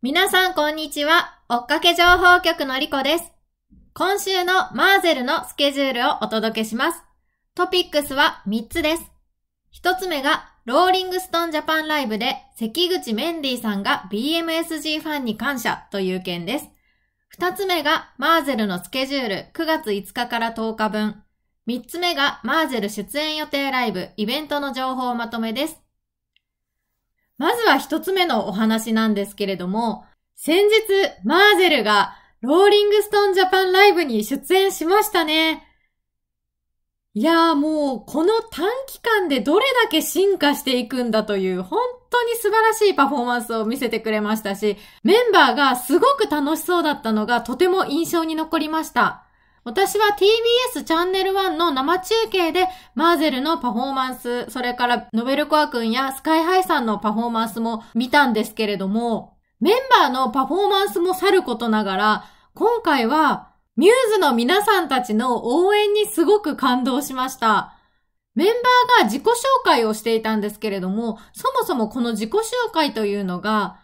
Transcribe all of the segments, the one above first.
皆さんこんにちは。追っかけ情報局のりこです。今週のマーゼルのスケジュールをお届けします。トピックスは3つです。1つ目が、ローリングストンジャパンライブで関口メンディーさんが BMSG ファンに感謝という件です。2つ目が、マーゼルのスケジュール9月5日から10日分。3つ目が、マーゼル出演予定ライブ、イベントの情報をまとめです。まずは一つ目のお話なんですけれども、先日、マーゼルがローリングストーンジャパンライブに出演しましたね。いやーもう、この短期間でどれだけ進化していくんだという、本当に素晴らしいパフォーマンスを見せてくれましたし、メンバーがすごく楽しそうだったのがとても印象に残りました。私は TBS チャンネル1の生中継でマーゼルのパフォーマンス、それからノベルコア君やスカイハイさんのパフォーマンスも見たんですけれども、メンバーのパフォーマンスもさることながら、今回はミューズの皆さんたちの応援にすごく感動しました。メンバーが自己紹介をしていたんですけれども、そもそもこの自己紹介というのが、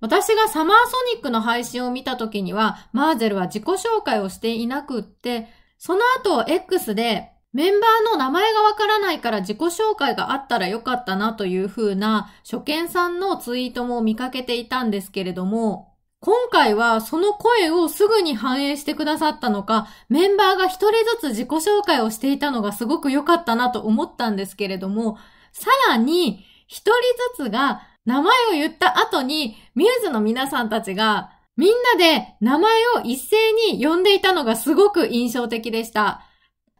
私がサマーソニックの配信を見た時には、マーゼルは自己紹介をしていなくって、その後 X でメンバーの名前がわからないから自己紹介があったらよかったなというふうな初見さんのツイートも見かけていたんですけれども、今回はその声をすぐに反映してくださったのか、メンバーが一人ずつ自己紹介をしていたのがすごく良かったなと思ったんですけれども、さらに一人ずつが名前を言った後に、ミューズの皆さんたちが、みんなで名前を一斉に呼んでいたのがすごく印象的でした。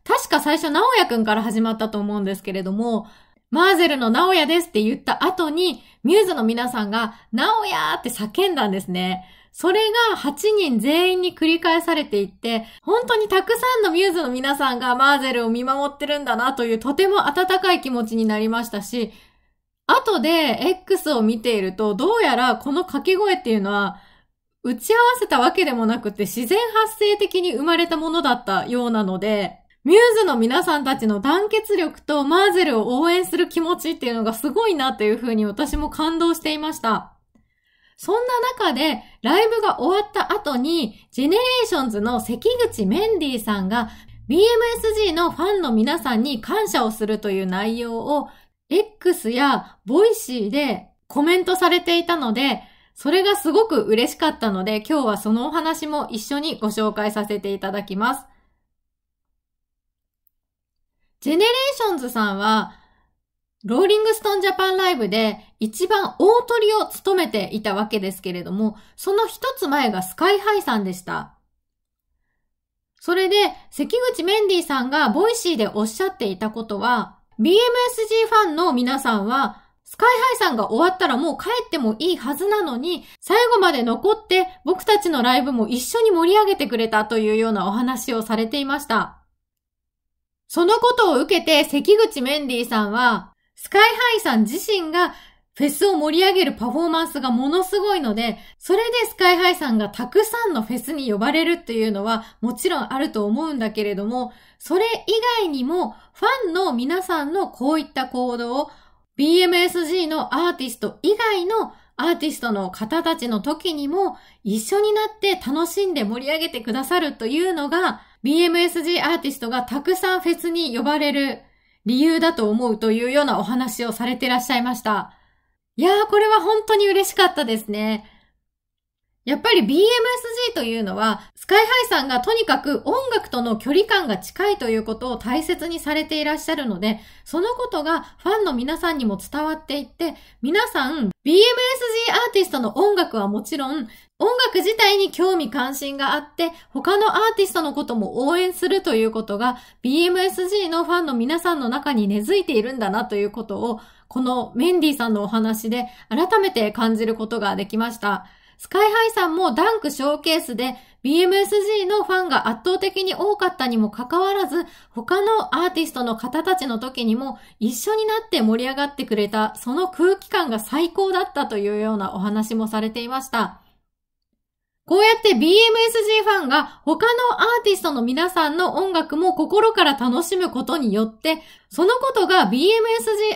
確か最初、直也くんから始まったと思うんですけれども、マーゼルの直也ですって言った後に、ミューズの皆さんが、直也って叫んだんですね。それが8人全員に繰り返されていって、本当にたくさんのミューズの皆さんがマーゼルを見守ってるんだなというとても温かい気持ちになりましたし、後で X を見ていると、どうやらこの掛け声っていうのは、打ち合わせたわけでもなくて自然発生的に生まれたものだったようなので、ミューズの皆さんたちの団結力とマーゼルを応援する気持ちっていうのがすごいなというふうに私も感動していました。そんな中で、ライブが終わった後に、ジェネレーションズの関口メンディーさんが、BMSG のファンの皆さんに感謝をするという内容を X や voicy でコメントされていたので、それがすごく嬉しかったので、今日はそのお話も一緒にご紹介させていただきます。ジェネレーションズさんは、ローリングストンジャパンライブで一番大鳥を務めていたわけですけれども、その一つ前がスカイハイさんでした。それで、関口メンディーさんがボイシーでおっしゃっていたことは、BMSG ファンの皆さんは、スカイハイさんが終わったらもう帰ってもいいはずなのに、最後まで残って僕たちのライブも一緒に盛り上げてくれたというようなお話をされていました。そのことを受けて関口メンディーさんは、スカイハイさん自身がフェスを盛り上げるパフォーマンスがものすごいので、それでスカイハイさんがたくさんのフェスに呼ばれるっていうのはもちろんあると思うんだけれども、それ以外にもファンの皆さんのこういった行動を BMSG のアーティスト以外のアーティストの方たちの時にも一緒になって楽しんで盛り上げてくださるというのが BMSG アーティストがたくさんフェスに呼ばれる理由だと思うというようなお話をされてらっしゃいました。いやー、これは本当に嬉しかったですね。やっぱり BMSG というのは、スカイハイさんがとにかく音楽との距離感が近いということを大切にされていらっしゃるので、そのことがファンの皆さんにも伝わっていって、皆さん BMSG アーティストの音楽はもちろん、音楽自体に興味関心があって、他のアーティストのことも応援するということが、BMSG のファンの皆さんの中に根付いているんだなということをこのメンディーさんのお話で改めて感じることができました。スカイハイさんもダンクショーケースで BMSG のファンが圧倒的に多かったにもかかわらず、他のアーティストの方たちの時にも一緒になって盛り上がってくれた、その空気感が最高だったというようなお話もされていました。こうやって BMSG ファンが他のアーティストの皆さんの音楽も心から楽しむことによって、そのことが BMSG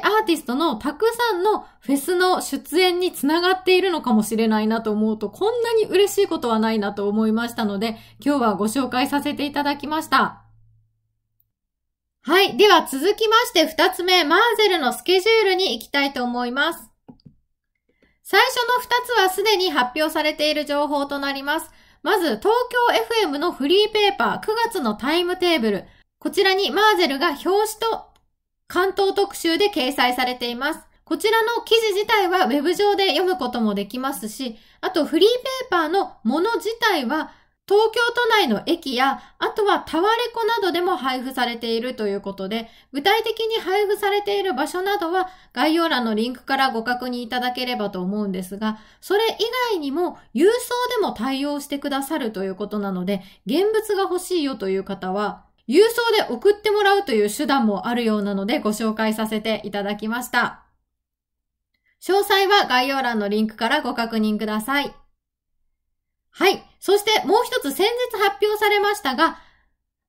アーティストのたくさんのフェスの出演につながっているのかもしれないなと思うと、こんなに嬉しいことはないなと思いましたので、今日はご紹介させていただきました。はい。では続きまして2つ目、マーゼルのスケジュールに行きたいと思います。最初の2つはすでに発表されている情報となります。まず、東京 FM のフリーペーパー9月のタイムテーブル。こちらにマーゼルが表紙と関東特集で掲載されています。こちらの記事自体は web 上で読むこともできますし、あとフリーペーパーのもの自体は東京都内の駅や、あとはタワレコなどでも配布されているということで、具体的に配布されている場所などは概要欄のリンクからご確認いただければと思うんですが、それ以外にも郵送でも対応してくださるということなので、現物が欲しいよという方は、郵送で送ってもらうという手段もあるようなのでご紹介させていただきました。詳細は概要欄のリンクからご確認ください。はい。そしてもう一つ先日発表されましたが、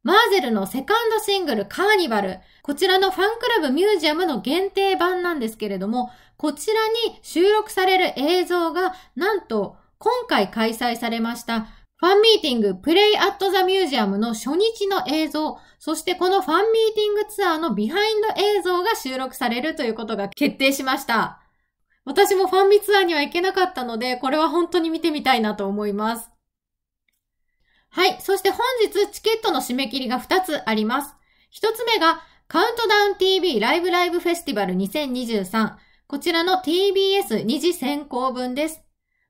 マーゼルのセカンドシングルカーニバル。こちらのファンクラブミュージアムの限定版なんですけれども、こちらに収録される映像が、なんと今回開催されましたファンミーティングプレイアットザミュージアムの初日の映像、そしてこのファンミーティングツアーのビハインド映像が収録されるということが決定しました。私もファンミツアーには行けなかったので、これは本当に見てみたいなと思います。はい。そして本日チケットの締め切りが2つあります。1つ目がカウントダウン TV ライブライブフェスティバル2023。こちらの TBS 2次選考分です。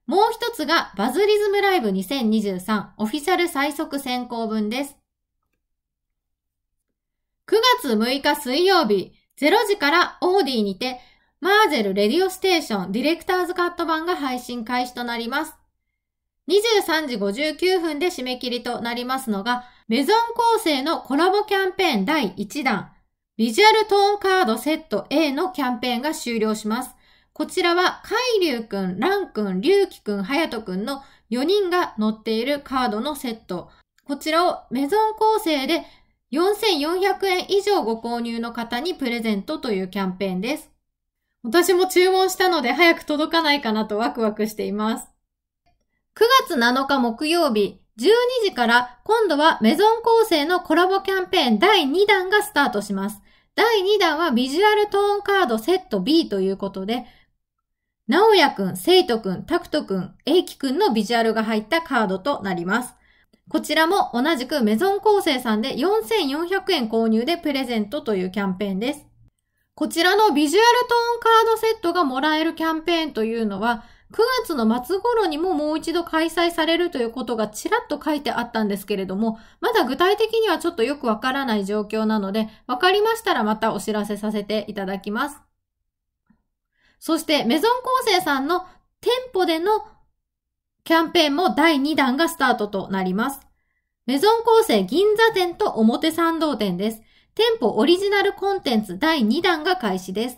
もう一つがバズリズムライブ2023オフィシャル最速選考分です。9月6日水曜日0時からオーディにてマーゼルレディオステーションディレクターズカット版が配信開始となります。23時59分で締め切りとなりますのが、メゾン構成のコラボキャンペーン第1弾、ビジュアルトーンカードセット A のキャンペーンが終了します。こちらは、カイュウくん、ランくん、ウキくん、ヤトくんの4人が乗っているカードのセット。こちらをメゾン構成で4400円以上ご購入の方にプレゼントというキャンペーンです。私も注文したので早く届かないかなとワクワクしています。9月7日木曜日、12時から今度はメゾン構成のコラボキャンペーン第2弾がスタートします。第2弾はビジュアルトーンカードセット B ということで、なおやくん、せいとくん、たくとくん、えいきくんのビジュアルが入ったカードとなります。こちらも同じくメゾン構成さんで4400円購入でプレゼントというキャンペーンです。こちらのビジュアルトーンカードセットがもらえるキャンペーンというのは、9月の末頃にももう一度開催されるということがちらっと書いてあったんですけれども、まだ具体的にはちょっとよくわからない状況なので、わかりましたらまたお知らせさせていただきます。そして、メゾン構成さんの店舗でのキャンペーンも第2弾がスタートとなります。メゾン構成銀座店と表参道店です。店舗オリジナルコンテンツ第2弾が開始です。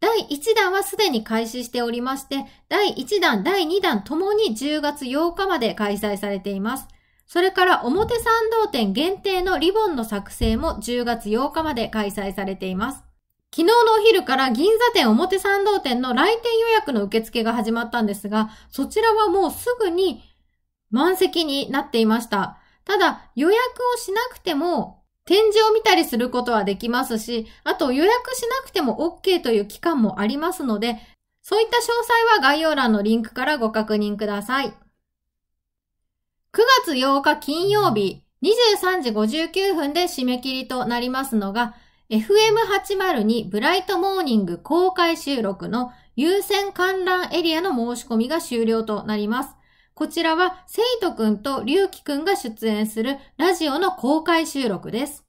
第1弾はすでに開始しておりまして、第1弾、第2弾ともに10月8日まで開催されています。それから表参道店限定のリボンの作成も10月8日まで開催されています。昨日のお昼から銀座店表参道店の来店予約の受付が始まったんですが、そちらはもうすぐに満席になっていました。ただ予約をしなくても展示を見たりすることはできますし、あと予約しなくても OK という期間もありますので、そういった詳細は概要欄のリンクからご確認ください。9月8日金曜日、23時59分で締め切りとなりますのが、FM802 ブライトモーニング公開収録の優先観覧エリアの申し込みが終了となります。こちらは、セイトくんとリュウキくんが出演するラジオの公開収録です。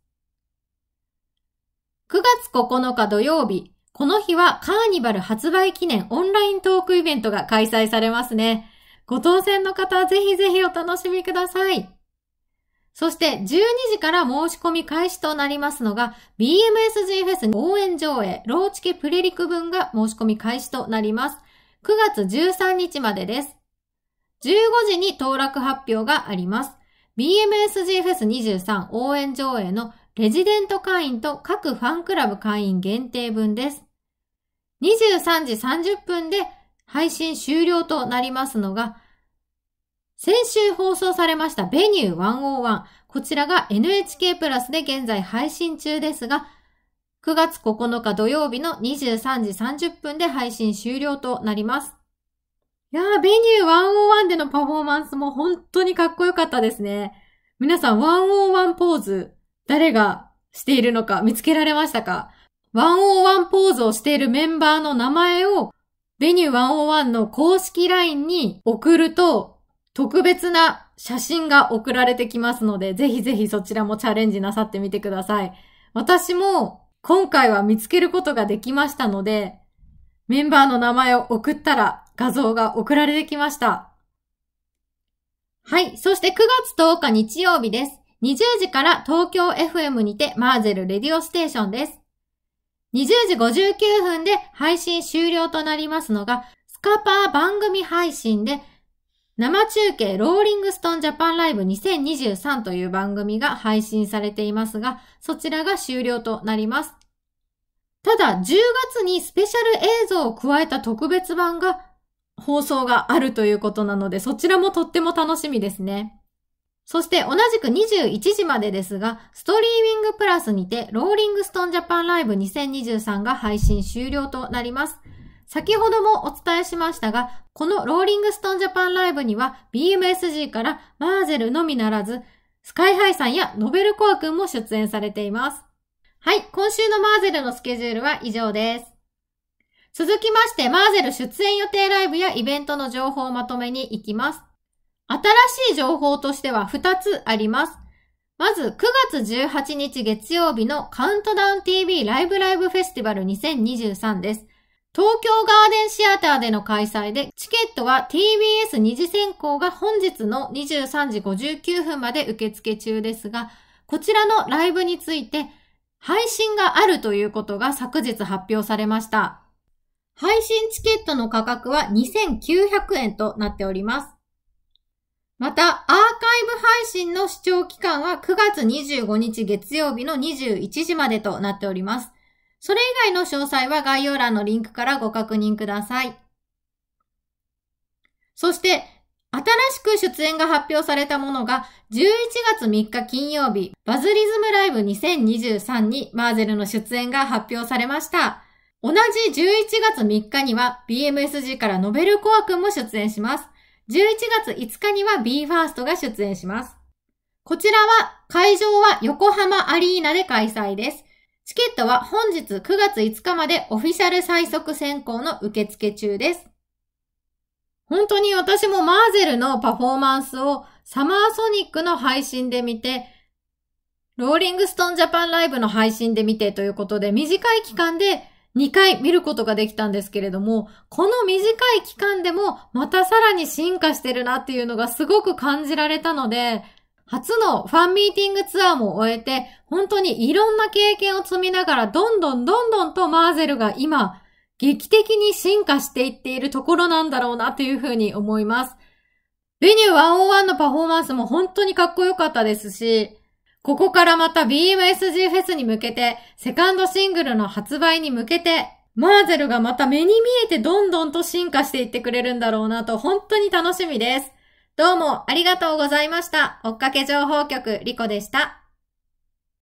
9月9日土曜日、この日はカーニバル発売記念オンライントークイベントが開催されますね。ご当選の方、ぜひぜひお楽しみください。そして12時から申し込み開始となりますのが BMSG フェス応援上映ローチケプレリク分が申し込み開始となります。9月13日までです。15時に登落発表があります。BMSG フェス23応援上映のレジデント会員と各ファンクラブ会員限定分です。23時30分で配信終了となりますのが、先週放送されましたベニュー101。こちらが NHK プラスで現在配信中ですが、9月9日土曜日の23時30分で配信終了となります。いやー、ベニュー101でのパフォーマンスも本当にかっこよかったですね。皆さん101ポーズ、誰がしているのか見つけられましたか ?101 ポーズをしているメンバーの名前をベニュー101の公式 LINE に送ると特別な写真が送られてきますので、ぜひぜひそちらもチャレンジなさってみてください。私も今回は見つけることができましたので、メンバーの名前を送ったら画像が送られてきました。はい。そして9月10日日曜日です。20時から東京 FM にてマーゼルレディオステーションです。20時59分で配信終了となりますのが、スカパー番組配信で生中継ローリングストーンジャパンライブ2023という番組が配信されていますが、そちらが終了となります。ただ、10月にスペシャル映像を加えた特別版が放送があるということなので、そちらもとっても楽しみですね。そして同じく21時までですが、ストリーミングプラスにて、ローリングストーンジャパンライブ2023が配信終了となります。先ほどもお伝えしましたが、このローリングストーンジャパンライブには BMSG からマーゼルのみならず、スカイハイさんやノベルコア君も出演されています。はい、今週のマーゼルのスケジュールは以上です。続きまして、マーゼル出演予定ライブやイベントの情報をまとめに行きます。新しい情報としては2つあります。まず、9月18日月曜日のカウントダウン TV ライブライブフェスティバル2023です。東京ガーデンシアターでの開催で、チケットは TBS 二次選考が本日の23時59分まで受付中ですが、こちらのライブについて、配信があるということが昨日発表されました。配信チケットの価格は2900円となっております。また、アーカイブ配信の視聴期間は9月25日月曜日の21時までとなっております。それ以外の詳細は概要欄のリンクからご確認ください。そして、新しく出演が発表されたものが、11月3日金曜日、バズリズムライブ2023にマーゼルの出演が発表されました。同じ11月3日には BMSG からノベルコア君も出演します。11月5日には BE:FIRST が出演します。こちらは会場は横浜アリーナで開催です。チケットは本日9月5日までオフィシャル最速選考の受付中です。本当に私もマーゼルのパフォーマンスをサマーソニックの配信で見て、ローリングストーンジャパンライブの配信で見てということで短い期間で2回見ることができたんですけれども、この短い期間でもまたさらに進化してるなっていうのがすごく感じられたので、初のファンミーティングツアーも終えて、本当にいろんな経験を積みながら、どんどんどんどんとマーゼルが今、劇的に進化していっているところなんだろうなというふうに思います。レニュー101のパフォーマンスも本当にかっこよかったですし、ここからまた BMSG フェスに向けて、セカンドシングルの発売に向けて、マーゼルがまた目に見えてどんどんと進化していってくれるんだろうなと本当に楽しみです。どうもありがとうございました。追っかけ情報局リコでした。